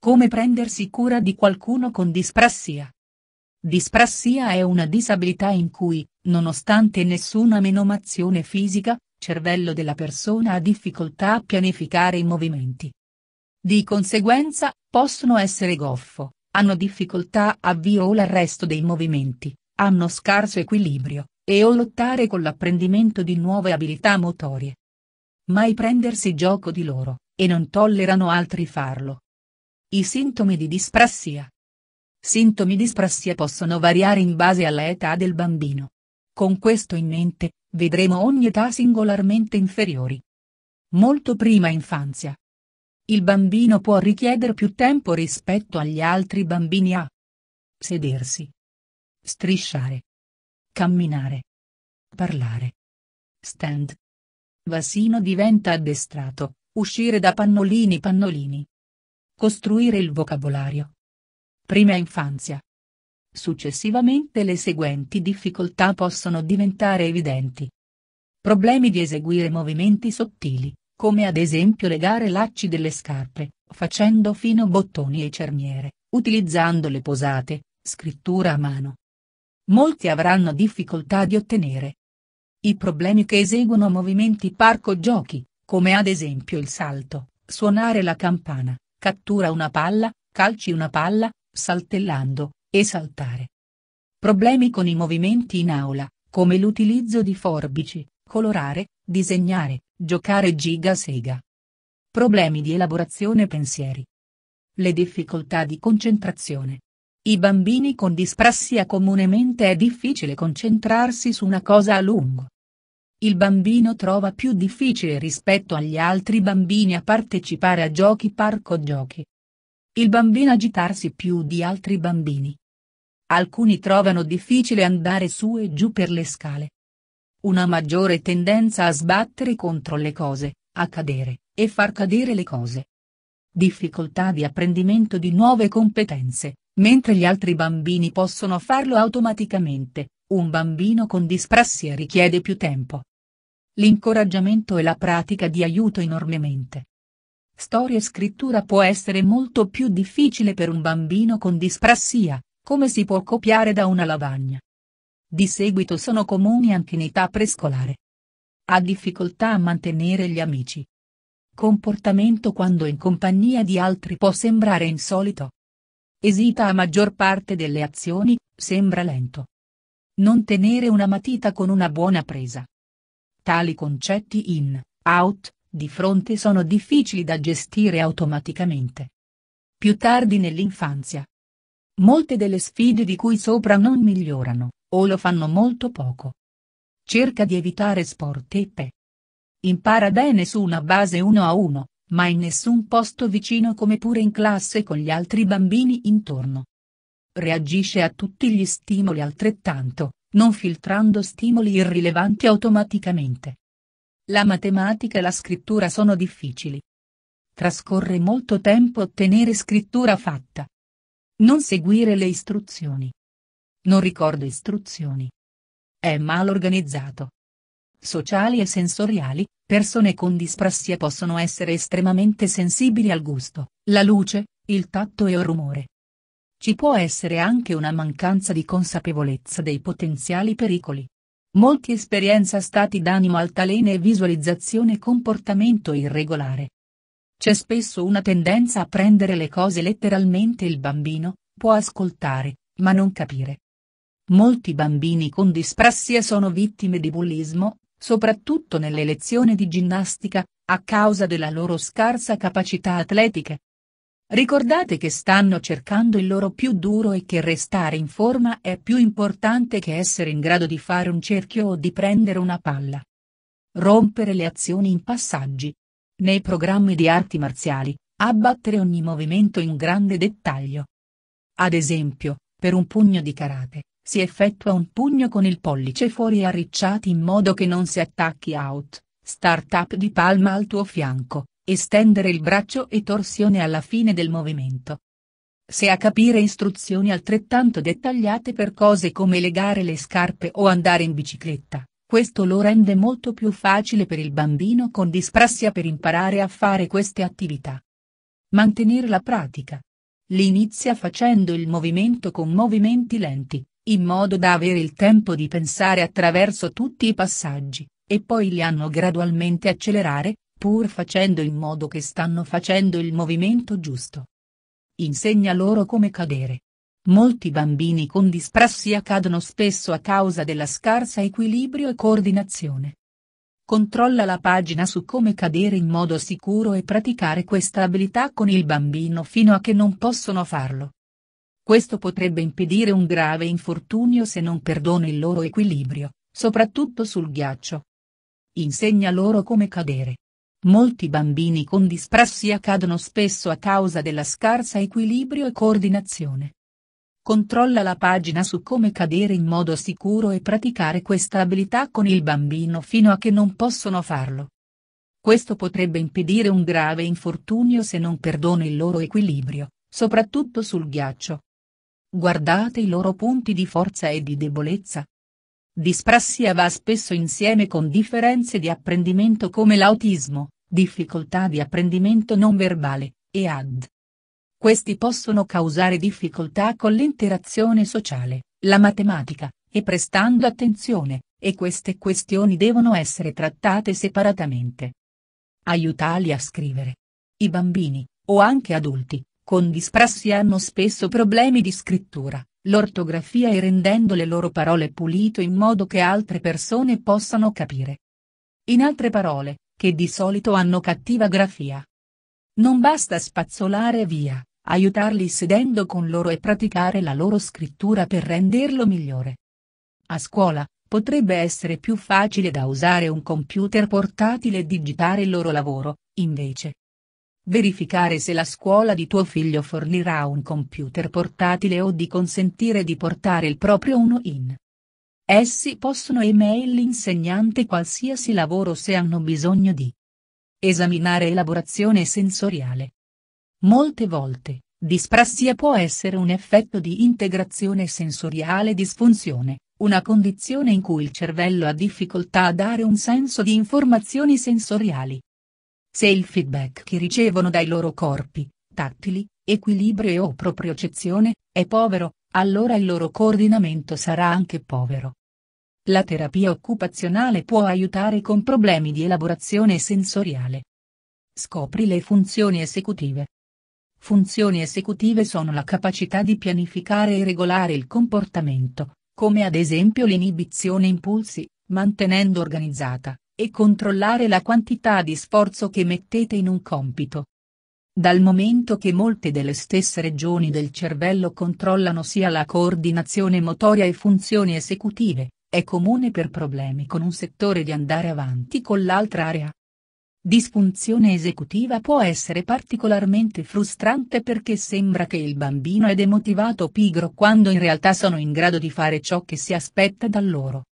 Come prendersi cura di qualcuno con disprassia. Disprassia è una disabilità in cui, nonostante nessuna menomazione fisica, cervello della persona ha difficoltà a pianificare i movimenti. Di conseguenza, possono essere goffo, hanno difficoltà a avvio o l'arresto dei movimenti, hanno scarso equilibrio, e o lottare con l'apprendimento di nuove abilità motorie. Mai prendersi gioco di loro, e non tollerano altri farlo i sintomi di disprassia. Sintomi di disprassia possono variare in base alla età del bambino. Con questo in mente, vedremo ogni età singolarmente inferiori. Molto prima infanzia. Il bambino può richiedere più tempo rispetto agli altri bambini a sedersi, strisciare, camminare, parlare. Stand. Vasino diventa addestrato, uscire da pannolini pannolini. Costruire il vocabolario. Prima infanzia. Successivamente le seguenti difficoltà possono diventare evidenti. Problemi di eseguire movimenti sottili, come ad esempio legare lacci delle scarpe, facendo fino bottoni e cerniere, utilizzando le posate, scrittura a mano. Molti avranno difficoltà di ottenere i problemi che eseguono movimenti parco giochi, come ad esempio il salto, suonare la campana, cattura una palla, calci una palla, saltellando, e saltare. Problemi con i movimenti in aula, come l'utilizzo di forbici, colorare, disegnare, giocare giga sega. Problemi di elaborazione pensieri. Le difficoltà di concentrazione. I bambini con disprassia comunemente è difficile concentrarsi su una cosa a lungo. Il bambino trova più difficile rispetto agli altri bambini a partecipare a giochi parco giochi. Il bambino agitarsi più di altri bambini. Alcuni trovano difficile andare su e giù per le scale. Una maggiore tendenza a sbattere contro le cose, a cadere, e far cadere le cose. Difficoltà di apprendimento di nuove competenze, mentre gli altri bambini possono farlo automaticamente, un bambino con disprassia richiede più tempo l'incoraggiamento e la pratica di aiuto enormemente. Storia e scrittura può essere molto più difficile per un bambino con disprassia, come si può copiare da una lavagna. Di seguito sono comuni anche in età prescolare. Ha difficoltà a mantenere gli amici. Comportamento quando in compagnia di altri può sembrare insolito. Esita a maggior parte delle azioni, sembra lento. Non tenere una matita con una buona presa. Tali concetti in, out, di fronte sono difficili da gestire automaticamente. Più tardi nell'infanzia. Molte delle sfide di cui sopra non migliorano, o lo fanno molto poco. Cerca di evitare sport e pe. Impara bene su una base uno a uno, ma in nessun posto vicino come pure in classe con gli altri bambini intorno. Reagisce a tutti gli stimoli altrettanto, non filtrando stimoli irrilevanti automaticamente. La matematica e la scrittura sono difficili. Trascorre molto tempo ottenere scrittura fatta. Non seguire le istruzioni. Non ricordo istruzioni. È mal organizzato. Sociali e sensoriali, persone con disprassia possono essere estremamente sensibili al gusto, la luce, il tatto e il rumore. Ci può essere anche una mancanza di consapevolezza dei potenziali pericoli. Molti esperienza stati d'animo altalene e visualizzazione comportamento irregolare. C'è spesso una tendenza a prendere le cose letteralmente il bambino, può ascoltare, ma non capire. Molti bambini con disprassia sono vittime di bullismo, soprattutto nelle lezioni di ginnastica, a causa della loro scarsa capacità atletica. Ricordate che stanno cercando il loro più duro e che restare in forma è più importante che essere in grado di fare un cerchio o di prendere una palla. Rompere le azioni in passaggi. Nei programmi di arti marziali, abbattere ogni movimento in grande dettaglio. Ad esempio, per un pugno di karate, si effettua un pugno con il pollice fuori arricciati in modo che non si attacchi out, start up di palma al tuo fianco, Estendere il braccio e torsione alla fine del movimento. Se a capire istruzioni altrettanto dettagliate per cose come legare le scarpe o andare in bicicletta, questo lo rende molto più facile per il bambino con disprassia per imparare a fare queste attività. Mantenere la pratica. L'inizia facendo il movimento con movimenti lenti, in modo da avere il tempo di pensare attraverso tutti i passaggi, e poi li hanno gradualmente accelerare, pur facendo in modo che stanno facendo il movimento giusto. Insegna loro come cadere. Molti bambini con disprassia cadono spesso a causa della scarsa equilibrio e coordinazione. Controlla la pagina su come cadere in modo sicuro e praticare questa abilità con il bambino fino a che non possono farlo. Questo potrebbe impedire un grave infortunio se non perdono il loro equilibrio, soprattutto sul ghiaccio. Insegna loro come cadere. Molti bambini con disprassia cadono spesso a causa della scarsa equilibrio e coordinazione. Controlla la pagina su come cadere in modo sicuro e praticare questa abilità con il bambino fino a che non possono farlo. Questo potrebbe impedire un grave infortunio se non perdono il loro equilibrio, soprattutto sul ghiaccio. Guardate i loro punti di forza e di debolezza, Disprassia va spesso insieme con differenze di apprendimento come l'autismo, difficoltà di apprendimento non verbale, e AD. Questi possono causare difficoltà con l'interazione sociale, la matematica, e prestando attenzione, e queste questioni devono essere trattate separatamente. Aiutali a scrivere. I bambini, o anche adulti, con disprassi hanno spesso problemi di scrittura, l'ortografia e rendendo le loro parole pulito in modo che altre persone possano capire. In altre parole, che di solito hanno cattiva grafia. Non basta spazzolare via, aiutarli sedendo con loro e praticare la loro scrittura per renderlo migliore. A scuola, potrebbe essere più facile da usare un computer portatile e digitare il loro lavoro, invece, verificare se la scuola di tuo figlio fornirà un computer portatile o di consentire di portare il proprio uno in. Essi possono email l'insegnante qualsiasi lavoro se hanno bisogno di esaminare elaborazione sensoriale. Molte volte, disprassia può essere un effetto di integrazione sensoriale disfunzione, una condizione in cui il cervello ha difficoltà a dare un senso di informazioni sensoriali se il feedback che ricevono dai loro corpi, tattili, equilibrio o propriocezione, è povero, allora il loro coordinamento sarà anche povero. La terapia occupazionale può aiutare con problemi di elaborazione sensoriale. Scopri le funzioni esecutive. Funzioni esecutive sono la capacità di pianificare e regolare il comportamento, come ad esempio l'inibizione impulsi, mantenendo organizzata, e controllare la quantità di sforzo che mettete in un compito. Dal momento che molte delle stesse regioni del cervello controllano sia la coordinazione motoria e funzioni esecutive, è comune per problemi con un settore di andare avanti con l'altra area. Disfunzione esecutiva può essere particolarmente frustrante perché sembra che il bambino è demotivato o pigro quando in realtà sono in grado di fare ciò che si aspetta da loro.